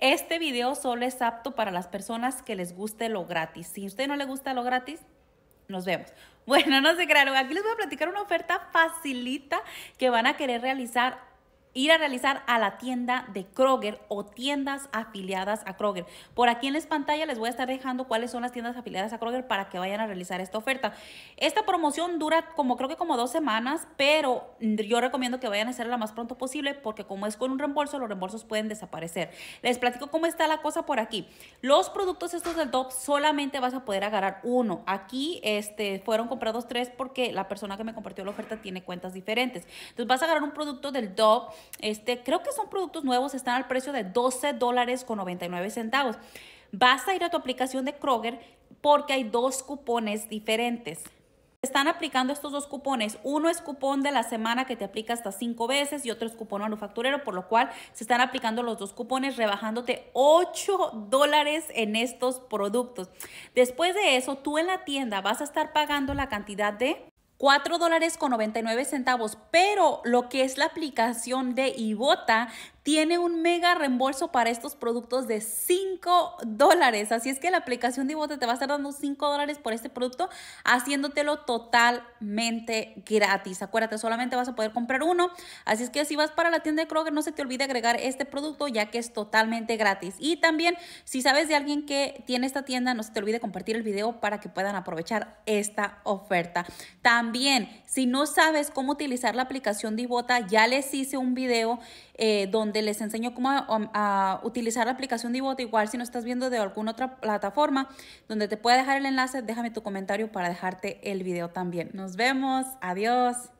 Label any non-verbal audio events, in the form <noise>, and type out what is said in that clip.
Este video solo es apto para las personas que les guste lo gratis. Si a usted no le gusta lo gratis, nos vemos. <laughs> Bueno, no se crean, aquí les voy a platicar una oferta facilita que van a querer realizar ir a realizar a la tienda de Kroger o tiendas afiliadas a Kroger. Por aquí en las pantallas les voy a estar dejando cuáles son las tiendas afiliadas a Kroger para que vayan a realizar esta oferta. Esta promoción dura como creo que como dos semanas, pero yo recomiendo que vayan a hacerla lo más pronto posible porque como es con un reembolso, los reembolsos pueden desaparecer. Les platico cómo está la cosa por aquí. Los productos estos del DOP solamente vas a poder agarrar uno. Aquí este, fueron comprados tres porque la persona que me compartió la oferta tiene cuentas diferentes. Entonces vas a agarrar un producto del DOP este, creo que son productos nuevos, están al precio de 12 dólares con 99 centavos. Vas a ir a tu aplicación de Kroger porque hay dos cupones diferentes están aplicando estos dos cupones. Uno es cupón de la semana que te aplica hasta cinco veces y otro es cupón manufacturero, por lo cual se están aplicando los dos cupones rebajándote 8 dólares en estos productos. Después de eso, tú en la tienda vas a estar pagando la cantidad de 4 dólares con 99 centavos, pero lo que es la aplicación de Ibota tiene un mega reembolso para estos productos de 5 dólares. Así es que la aplicación Divota te va a estar dando 5 dólares por este producto, haciéndotelo totalmente gratis. Acuérdate, solamente vas a poder comprar uno. Así es que si vas para la tienda de Kroger, no se te olvide agregar este producto, ya que es totalmente gratis. Y también, si sabes de alguien que tiene esta tienda, no se te olvide compartir el video para que puedan aprovechar esta oferta. También, si no sabes cómo utilizar la aplicación Divota, ya les hice un video eh, donde les enseño cómo a, utilizar la aplicación de voto Igual si no estás viendo de alguna otra plataforma donde te pueda dejar el enlace, déjame tu comentario para dejarte el video también. Nos vemos. Adiós.